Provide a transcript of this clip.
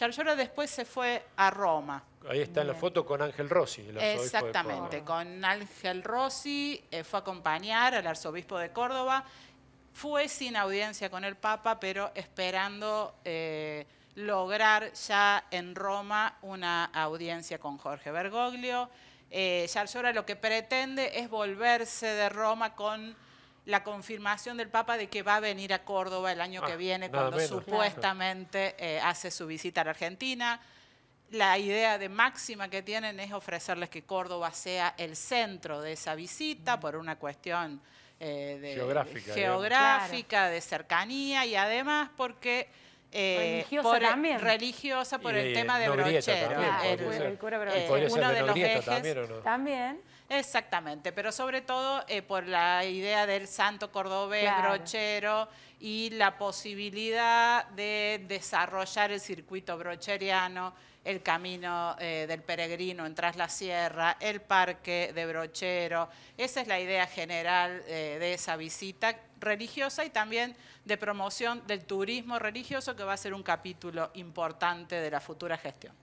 Giorgione después se fue a Roma. Ahí está la foto con Ángel Rossi. Exactamente, con Ángel Rossi eh, fue a acompañar al arzobispo de Córdoba. Fue sin audiencia con el Papa, pero esperando eh, lograr ya en Roma una audiencia con Jorge Bergoglio. Eh, lo que pretende es volverse de Roma con la confirmación del Papa de que va a venir a Córdoba el año que ah, viene cuando supuestamente eh, hace su visita a la Argentina. La idea de máxima que tienen es ofrecerles que Córdoba sea el centro de esa visita por una cuestión eh, de, geográfica, de cercanía y además porque eh, religiosa por, eh, también. Religiosa por el tema de brochero. Eh, uno de los ejes. También, Exactamente, pero sobre todo por la idea del santo cordobés brochero y la posibilidad de desarrollar el circuito brocheriano, el camino del peregrino en Tras la Sierra, el parque de brochero. Esa es la idea general de esa visita religiosa y también de promoción del turismo religioso, que va a ser un capítulo importante de la futura gestión.